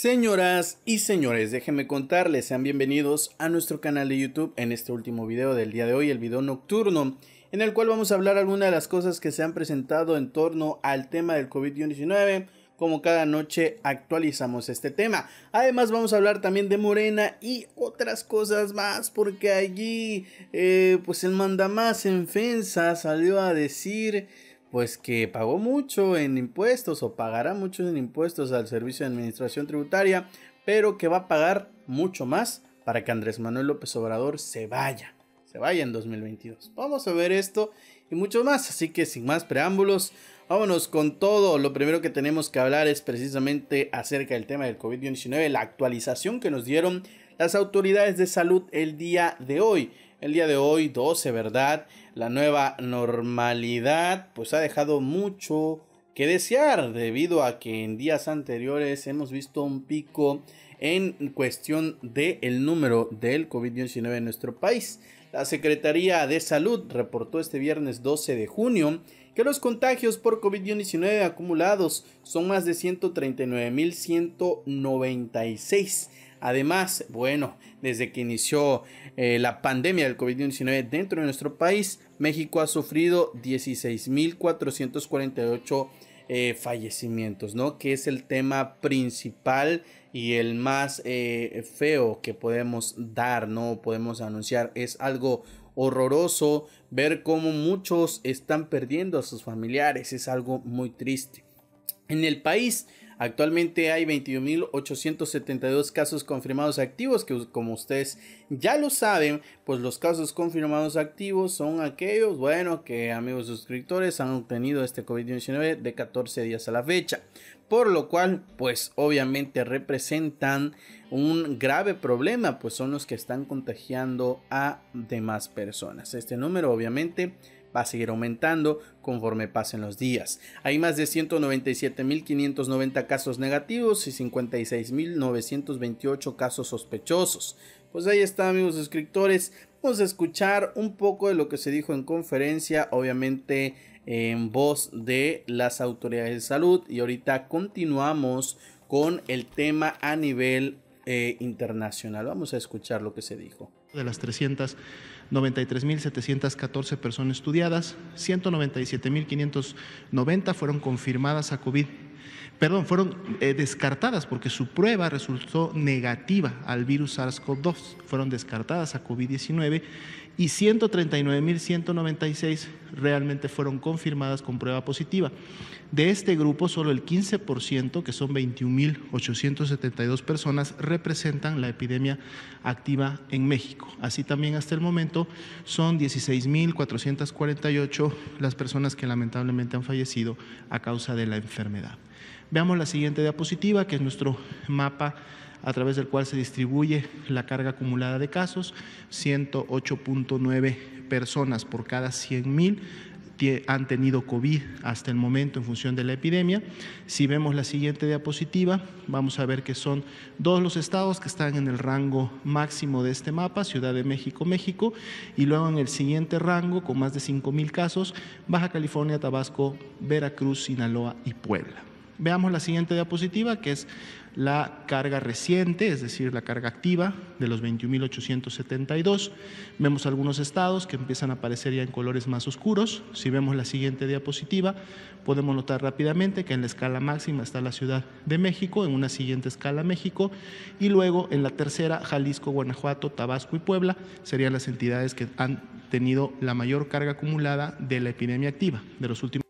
Señoras y señores, déjenme contarles, sean bienvenidos a nuestro canal de YouTube en este último video del día de hoy, el video nocturno, en el cual vamos a hablar algunas de las cosas que se han presentado en torno al tema del COVID-19, como cada noche actualizamos este tema. Además vamos a hablar también de Morena y otras cosas más, porque allí eh, pues el mandamás en FENSA salió a decir pues que pagó mucho en impuestos o pagará mucho en impuestos al Servicio de Administración Tributaria, pero que va a pagar mucho más para que Andrés Manuel López Obrador se vaya, se vaya en 2022. Vamos a ver esto y mucho más, así que sin más preámbulos, vámonos con todo. Lo primero que tenemos que hablar es precisamente acerca del tema del COVID-19, la actualización que nos dieron las autoridades de salud el día de hoy el día de hoy 12, ¿verdad? La nueva normalidad pues ha dejado mucho que desear debido a que en días anteriores hemos visto un pico en cuestión del número del COVID-19 en nuestro país. La Secretaría de Salud reportó este viernes 12 de junio que los contagios por COVID-19 acumulados son más de 139.196 Además, bueno, desde que inició eh, la pandemia del COVID-19 dentro de nuestro país, México ha sufrido 16.448 eh, fallecimientos, ¿no? Que es el tema principal y el más eh, feo que podemos dar, ¿no? Podemos anunciar. Es algo horroroso ver cómo muchos están perdiendo a sus familiares. Es algo muy triste. En el país Actualmente hay 21.872 casos confirmados activos, que como ustedes ya lo saben, pues los casos confirmados activos son aquellos, bueno, que amigos suscriptores han obtenido este COVID-19 de 14 días a la fecha. Por lo cual, pues obviamente representan un grave problema, pues son los que están contagiando a demás personas. Este número obviamente a seguir aumentando conforme pasen los días. Hay más de 197.590 casos negativos y 56.928 casos sospechosos. Pues ahí está amigos escritores, vamos a escuchar un poco de lo que se dijo en conferencia, obviamente en voz de las autoridades de salud y ahorita continuamos con el tema a nivel eh, internacional. Vamos a escuchar lo que se dijo. De las 300 93.714 personas estudiadas, 197.590 fueron confirmadas a COVID perdón, fueron eh, descartadas porque su prueba resultó negativa al virus SARS-CoV-2, fueron descartadas a COVID-19 y 139.196 realmente fueron confirmadas con prueba positiva. De este grupo, solo el 15%, que son 21.872 personas, representan la epidemia activa en México. Así también hasta el momento son 16.448 las personas que lamentablemente han fallecido a causa de la enfermedad. Veamos la siguiente diapositiva, que es nuestro mapa a través del cual se distribuye la carga acumulada de casos, 108.9 personas por cada 100.000 han tenido COVID hasta el momento en función de la epidemia. Si vemos la siguiente diapositiva, vamos a ver que son dos los estados que están en el rango máximo de este mapa, Ciudad de México, México, y luego en el siguiente rango, con más de 5.000 casos, Baja California, Tabasco, Veracruz, Sinaloa y Puebla. Veamos la siguiente diapositiva, que es la carga reciente, es decir, la carga activa de los 21.872. Vemos algunos estados que empiezan a aparecer ya en colores más oscuros. Si vemos la siguiente diapositiva, podemos notar rápidamente que en la escala máxima está la Ciudad de México, en una siguiente escala México, y luego en la tercera, Jalisco, Guanajuato, Tabasco y Puebla serían las entidades que han tenido la mayor carga acumulada de la epidemia activa de los últimos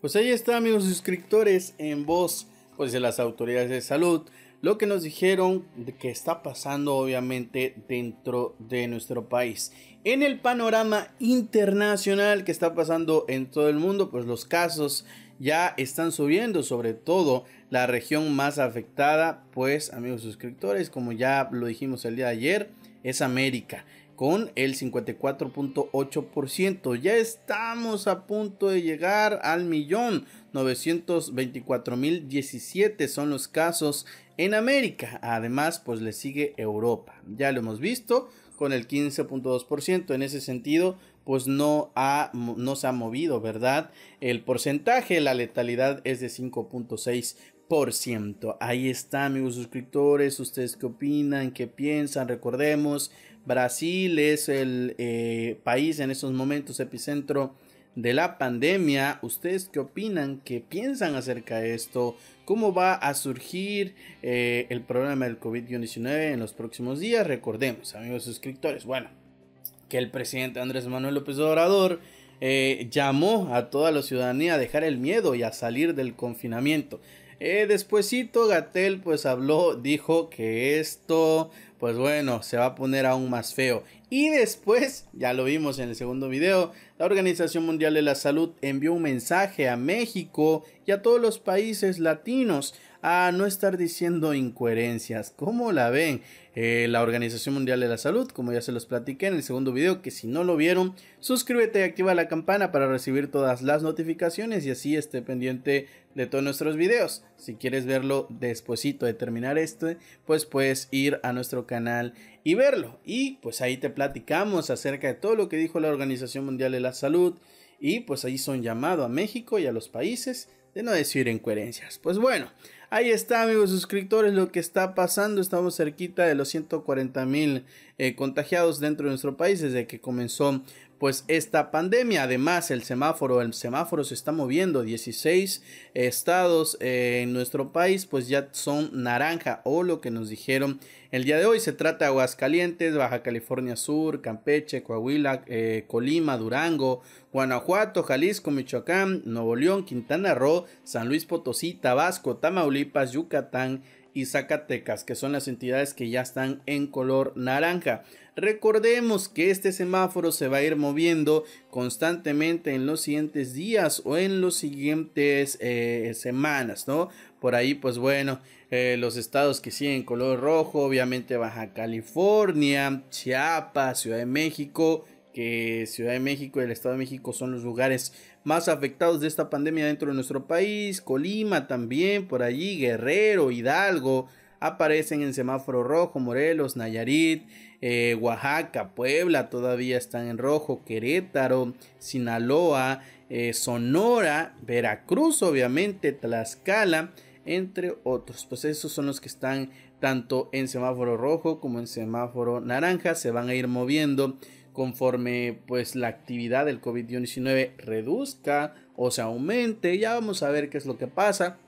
pues ahí está, amigos suscriptores, en voz pues, de las autoridades de salud, lo que nos dijeron que está pasando obviamente dentro de nuestro país. En el panorama internacional que está pasando en todo el mundo, pues los casos ya están subiendo, sobre todo la región más afectada, pues amigos suscriptores, como ya lo dijimos el día de ayer, es América con el 54.8%. Ya estamos a punto de llegar al millón. 924.017 son los casos en América. Además, pues le sigue Europa. Ya lo hemos visto con el 15.2%. En ese sentido, pues no, ha, no se ha movido, ¿verdad? El porcentaje, la letalidad es de 5.6%. Ahí está, amigos suscriptores. ¿Ustedes qué opinan? ¿Qué piensan? Recordemos Brasil es el eh, país en estos momentos epicentro de la pandemia. ¿Ustedes qué opinan? ¿Qué piensan acerca de esto? ¿Cómo va a surgir eh, el problema del COVID-19 en los próximos días? Recordemos, amigos suscriptores, bueno, que el presidente Andrés Manuel López Obrador eh, llamó a toda la ciudadanía a dejar el miedo y a salir del confinamiento. Eh, despuésito Gatel pues habló, dijo que esto pues bueno, se va a poner aún más feo. Y después, ya lo vimos en el segundo video, la Organización Mundial de la Salud envió un mensaje a México y a todos los países latinos a no estar diciendo incoherencias. ¿Cómo la ven? Eh, la Organización Mundial de la Salud, como ya se los platiqué en el segundo video, que si no lo vieron, suscríbete y activa la campana para recibir todas las notificaciones y así esté pendiente de todos nuestros videos. Si quieres verlo despuesito de terminar este, pues puedes ir a nuestro canal y verlo. Y pues ahí te platicamos acerca de todo lo que dijo la Organización Mundial de la Salud y pues ahí son llamado a México y a los países de no decir incoherencias. Pues bueno, Ahí está, amigos suscriptores, lo que está pasando. Estamos cerquita de los 140 mil eh, contagiados dentro de nuestro país desde que comenzó pues esta pandemia. Además, el semáforo, el semáforo se está moviendo. 16 estados eh, en nuestro país pues ya son naranja o lo que nos dijeron el día de hoy. Se trata de Aguascalientes, Baja California Sur, Campeche, Coahuila, eh, Colima, Durango, Guanajuato, Jalisco, Michoacán, Nuevo León, Quintana Roo, San Luis Potosí, Tabasco, Tamaulipas, Yucatán, y Zacatecas, que son las entidades que ya están en color naranja. Recordemos que este semáforo se va a ir moviendo constantemente en los siguientes días o en los siguientes eh, semanas, ¿no? Por ahí, pues bueno, eh, los estados que siguen color rojo, obviamente Baja California, Chiapas, Ciudad de México, Ciudad de México y el Estado de México son los lugares más afectados de esta pandemia dentro de nuestro país. Colima también, por allí, Guerrero, Hidalgo, aparecen en semáforo rojo, Morelos, Nayarit, eh, Oaxaca, Puebla todavía están en rojo, Querétaro, Sinaloa, eh, Sonora, Veracruz obviamente, Tlaxcala, entre otros. Pues esos son los que están tanto en semáforo rojo como en semáforo naranja, se van a ir moviendo conforme pues la actividad del COVID-19 reduzca o se aumente, ya vamos a ver qué es lo que pasa.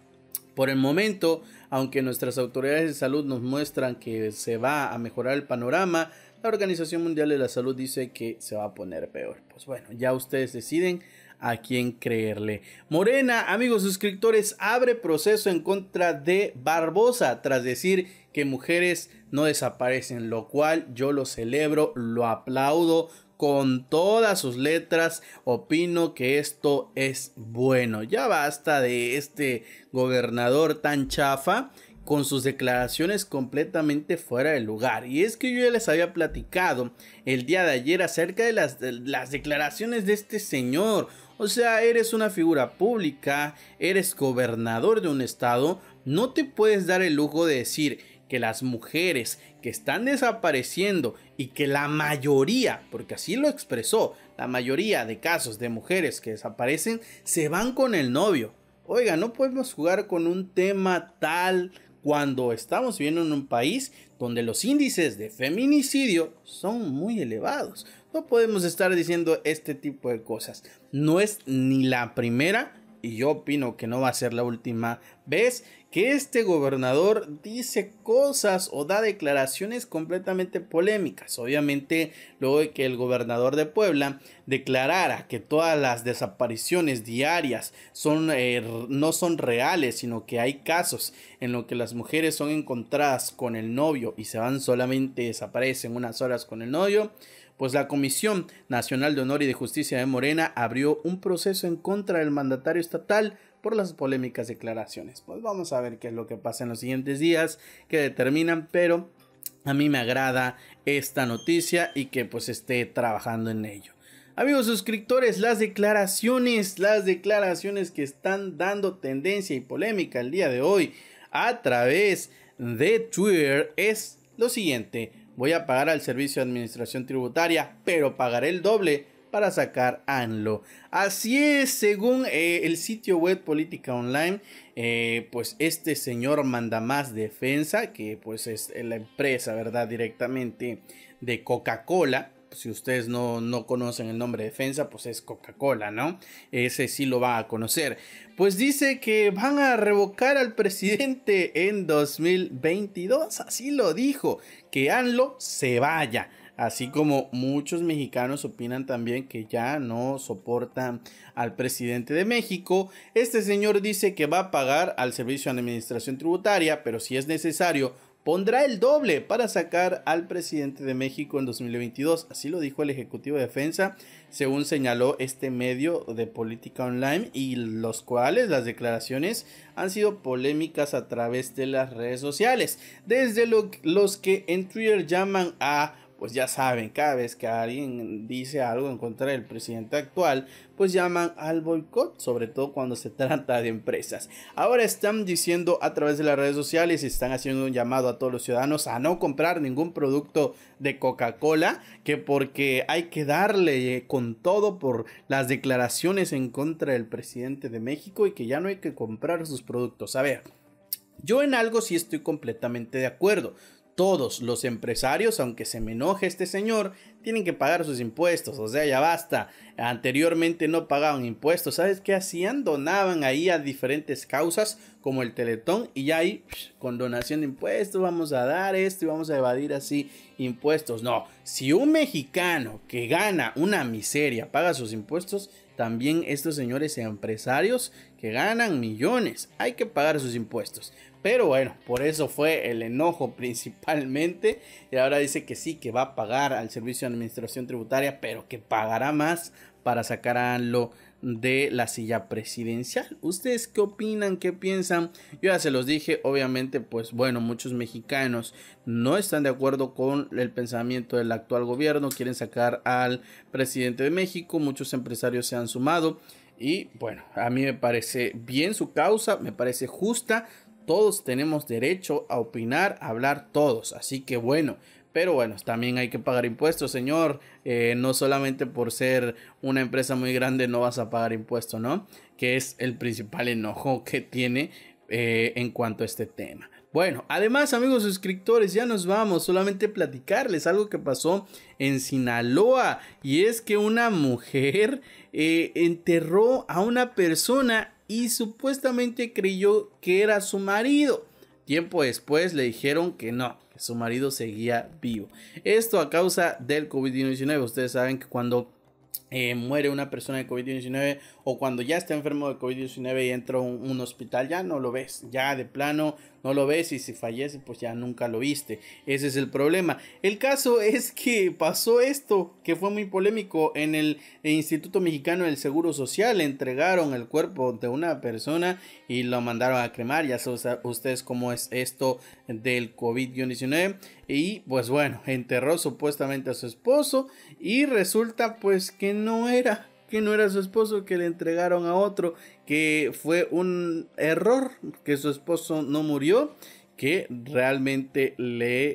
Por el momento, aunque nuestras autoridades de salud nos muestran que se va a mejorar el panorama, la Organización Mundial de la Salud dice que se va a poner peor. Pues bueno, ya ustedes deciden a quién creerle. Morena, amigos suscriptores, abre proceso en contra de Barbosa tras decir que mujeres no desaparecen, lo cual yo lo celebro, lo aplaudo con todas sus letras, opino que esto es bueno. Ya basta de este gobernador tan chafa con sus declaraciones completamente fuera de lugar. Y es que yo ya les había platicado el día de ayer acerca de las, las declaraciones de este señor. O sea, eres una figura pública, eres gobernador de un estado, no te puedes dar el lujo de decir que las mujeres que están desapareciendo y que la mayoría, porque así lo expresó, la mayoría de casos de mujeres que desaparecen se van con el novio. Oiga, no podemos jugar con un tema tal cuando estamos viviendo en un país donde los índices de feminicidio son muy elevados. No podemos estar diciendo este tipo de cosas. No es ni la primera y yo opino que no va a ser la última vez que este gobernador dice cosas o da declaraciones completamente polémicas. Obviamente, luego de que el gobernador de Puebla declarara que todas las desapariciones diarias son, eh, no son reales, sino que hay casos en los que las mujeres son encontradas con el novio y se van solamente, desaparecen unas horas con el novio pues la Comisión Nacional de Honor y de Justicia de Morena abrió un proceso en contra del mandatario estatal por las polémicas declaraciones. Pues vamos a ver qué es lo que pasa en los siguientes días que determinan, pero a mí me agrada esta noticia y que pues esté trabajando en ello. Amigos suscriptores, las declaraciones, las declaraciones que están dando tendencia y polémica el día de hoy a través de Twitter es lo siguiente. Voy a pagar al Servicio de Administración Tributaria, pero pagaré el doble para sacar ANLO. Así es, según eh, el sitio web Política Online, eh, pues este señor manda más Defensa, que pues es la empresa, ¿verdad? Directamente de Coca-Cola, si ustedes no, no conocen el nombre de defensa, pues es Coca-Cola, ¿no? Ese sí lo va a conocer. Pues dice que van a revocar al presidente en 2022, así lo dijo, que ANLO se vaya. Así como muchos mexicanos opinan también que ya no soportan al presidente de México, este señor dice que va a pagar al Servicio de Administración Tributaria, pero si es necesario pondrá el doble para sacar al presidente de México en 2022. Así lo dijo el Ejecutivo de Defensa, según señaló este medio de política online y los cuales las declaraciones han sido polémicas a través de las redes sociales. Desde los que en Twitter llaman a pues ya saben, cada vez que alguien dice algo en contra del presidente actual, pues llaman al boicot, sobre todo cuando se trata de empresas. Ahora están diciendo a través de las redes sociales y están haciendo un llamado a todos los ciudadanos a no comprar ningún producto de Coca-Cola, que porque hay que darle eh, con todo por las declaraciones en contra del presidente de México y que ya no hay que comprar sus productos. A ver. Yo en algo sí estoy completamente de acuerdo todos los empresarios, aunque se me enoje este señor, tienen que pagar sus impuestos. O sea, ya basta. Anteriormente no pagaban impuestos. ¿Sabes qué hacían? Donaban ahí a diferentes causas como el Teletón y ya ahí con donación de impuestos vamos a dar esto y vamos a evadir así impuestos. No, si un mexicano que gana una miseria paga sus impuestos, también estos señores empresarios que ganan millones. Hay que pagar sus impuestos. Pero bueno, por eso fue el enojo principalmente. Y ahora dice que sí, que va a pagar al Servicio de Administración Tributaria, pero que pagará más para sacar a de la silla presidencial. ¿Ustedes qué opinan? ¿Qué piensan? Yo ya se los dije, obviamente, pues bueno, muchos mexicanos no están de acuerdo con el pensamiento del actual gobierno, quieren sacar al presidente de México, muchos empresarios se han sumado y bueno, a mí me parece bien su causa, me parece justa, todos tenemos derecho a opinar, a hablar todos, así que bueno, pero bueno, también hay que pagar impuestos, señor. Eh, no solamente por ser una empresa muy grande no vas a pagar impuestos, ¿no? Que es el principal enojo que tiene eh, en cuanto a este tema. Bueno, además amigos suscriptores, ya nos vamos, solamente platicarles algo que pasó en Sinaloa y es que una mujer eh, enterró a una persona y supuestamente creyó que era su marido. Tiempo después le dijeron que no, su marido seguía vivo. Esto a causa del COVID-19. Ustedes saben que cuando eh, muere una persona de COVID-19 o cuando ya está enfermo de COVID-19 y entra a un, hospital, ya no lo ves, ya de plano no lo ves y si fallece pues ya nunca lo viste. Ese es el problema. El caso es que pasó esto que fue muy polémico en el Instituto Mexicano del Seguro Social. Entregaron el cuerpo de una persona y lo mandaron a cremar. Ya saben ustedes cómo es esto del COVID-19. Y pues bueno, enterró supuestamente a su esposo y resulta pues que no era, que no era su esposo, que le entregaron a otro, que fue un error, que su esposo no murió que realmente le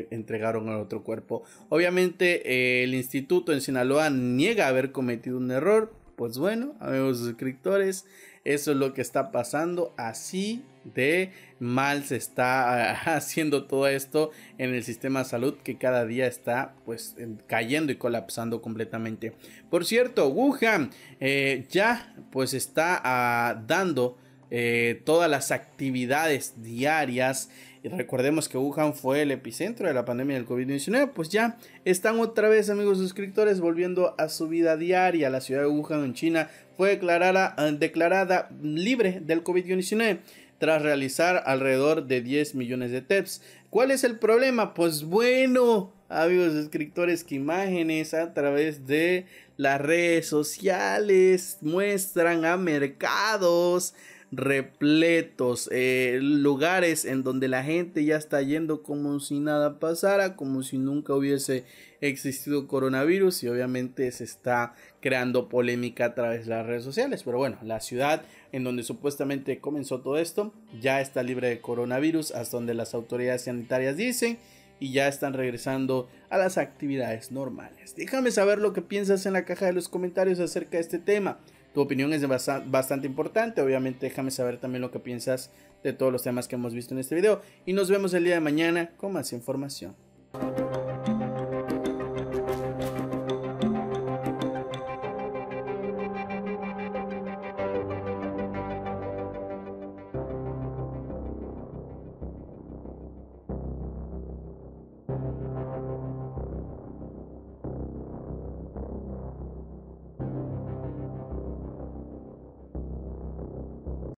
eh, entregaron al otro cuerpo. Obviamente eh, el instituto en Sinaloa niega haber cometido un error. Pues bueno, amigos suscriptores, eso es lo que está pasando. Así de mal se está ah, haciendo todo esto en el sistema de salud que cada día está pues cayendo y colapsando completamente. Por cierto, Wuhan eh, ya pues está ah, dando eh, todas las actividades diarias. Y recordemos que Wuhan fue el epicentro de la pandemia del COVID-19. Pues ya están otra vez, amigos suscriptores, volviendo a su vida diaria. La ciudad de Wuhan en China fue declarada, ah, declarada libre del COVID-19 tras realizar alrededor de 10 millones de TEPs. ¿Cuál es el problema? Pues bueno, amigos escritores, que imágenes a través de las redes sociales muestran a mercados repletos, eh, lugares en donde la gente ya está yendo como si nada pasara, como si nunca hubiese existido coronavirus y obviamente se está creando polémica a través de las redes sociales. Pero bueno, la ciudad en donde supuestamente comenzó todo esto ya está libre de coronavirus hasta donde las autoridades sanitarias dicen y ya están regresando a las actividades normales. Déjame saber lo que piensas en la caja de los comentarios acerca de este tema. Tu opinión es bastante importante. Obviamente déjame saber también lo que piensas de todos los temas que hemos visto en este video. Y nos vemos el día de mañana con más información.